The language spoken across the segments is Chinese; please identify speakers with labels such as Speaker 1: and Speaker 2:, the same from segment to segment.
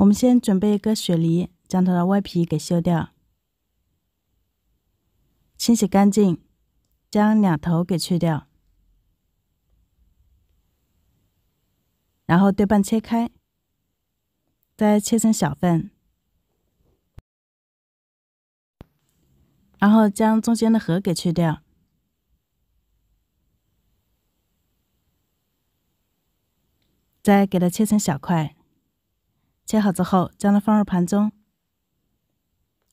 Speaker 1: 我们先准备一个雪梨，将它的外皮给削掉，清洗干净，将两头给去掉，然后对半切开，再切成小份，然后将中间的核给去掉，再给它切成小块。切好之后，将它放入盘中，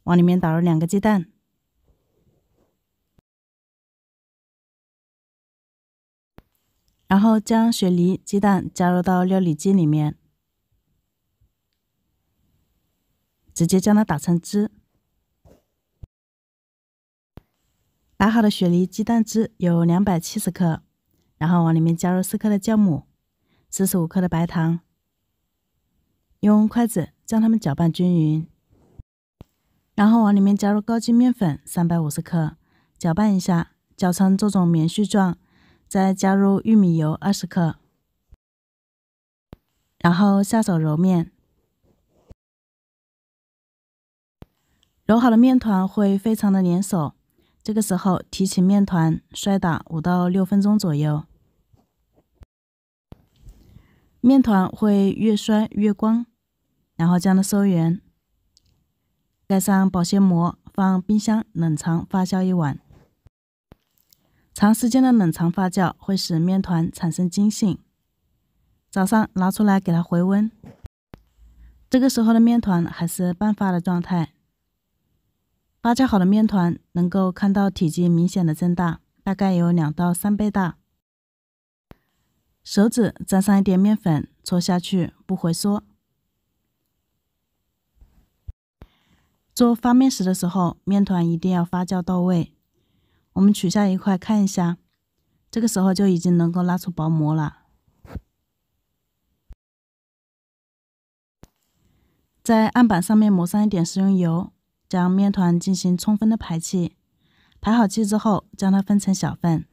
Speaker 1: 往里面打入两个鸡蛋，然后将雪梨、鸡蛋加入到料理机里面，直接将它打成汁。打好的雪梨鸡蛋汁有两百七十克，然后往里面加入四克的酵母，四十五克的白糖。用筷子将它们搅拌均匀，然后往里面加入高筋面粉三百五十克，搅拌一下，搅成这种棉絮状，再加入玉米油二十克，然后下手揉面。揉好的面团会非常的粘手，这个时候提起面团摔打五到六分钟左右。面团会越摔越光，然后将它收圆，盖上保鲜膜，放冰箱冷藏发酵一晚。长时间的冷藏发酵会使面团产生筋性。早上拿出来给它回温，这个时候的面团还是半发的状态。发酵好的面团能够看到体积明显的增大，大概有两到三倍大。手指沾上一点面粉，搓下去不回缩。做发面食的时候，面团一定要发酵到位。我们取下一块看一下，这个时候就已经能够拉出薄膜了。在案板上面抹上一点食用油，将面团进行充分的排气。排好气之后，将它分成小份。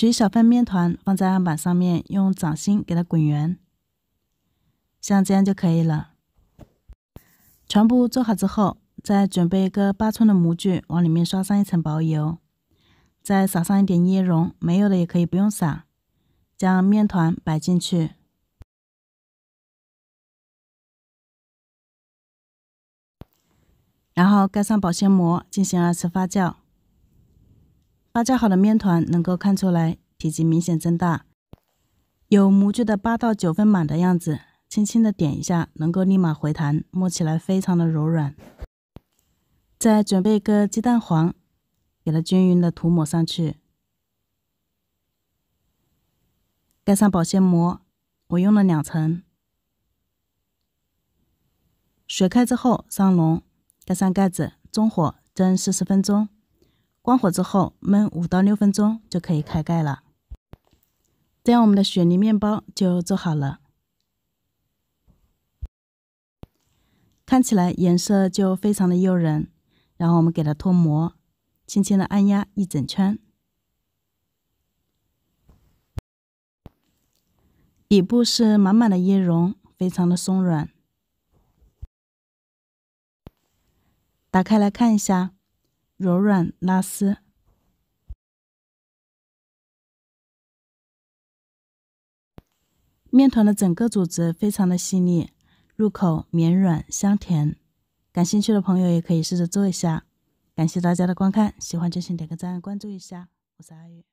Speaker 1: 取小份面团放在案板上面，用掌心给它滚圆，像这样就可以了。全部做好之后，再准备一个八寸的模具，往里面刷上一层薄油，再撒上一点椰蓉，没有的也可以不用撒。将面团摆进去，然后盖上保鲜膜进行二次发酵。发酵好的面团能够看出来，体积明显增大，有模具的八到九分满的样子。轻轻的点一下，能够立马回弹，摸起来非常的柔软。再准备一个鸡蛋黄，给它均匀的涂抹上去，盖上保鲜膜，我用了两层。水开之后上笼，盖上盖子，中火蒸四十分钟。关火之后，焖五到六分钟就可以开盖了。这样我们的雪梨面包就做好了，看起来颜色就非常的诱人。然后我们给它脱模，轻轻的按压一整圈，底部是满满的椰蓉，非常的松软。打开来看一下。柔软拉丝，面团的整个组织非常的细腻，入口绵软香甜。感兴趣的朋友也可以试着做一下。感谢大家的观看，喜欢就请点个赞，关注一下。我是阿玉。